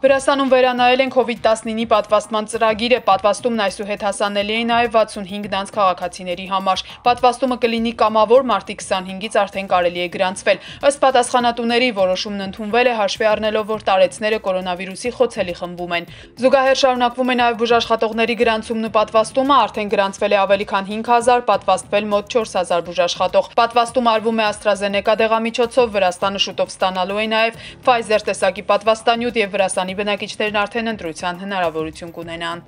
Վրաստանում վերանայել են COVID-19-ի պատվաստման ծրագիրը, պատվաստումն այսուհետ հասանելի է նաև 65 դանց քաղաքացիների համար։ Պատվաստումը կլինի կամավոր մարտի 25-ից արդեն կարելի է գրանցվել։ Ըստ պատասխանատուների որոշումն ընդունվել է հաշվի առնելով, որ տարեցները կորոնավիրուսի խոցելի խմբում են։ Զուգահեռ շարունակվում է նաև բուժաշխատողների գրանցումն ու պատվաստումը, արդեն գրանցվել է ավելի քան 5000, պատվաստվել մոտ 4000 բուժաշխատող։ Պատվաստում արվում է AstraZeneca դեղամիջոցով, Վրաստանը շուտով ստանալու է նաև Pfizer տեսակի պատվաստանյութ եւ Վրաստանի Երևանի բնակիչներն արդեն ընտրության հնարավորություն կունենան։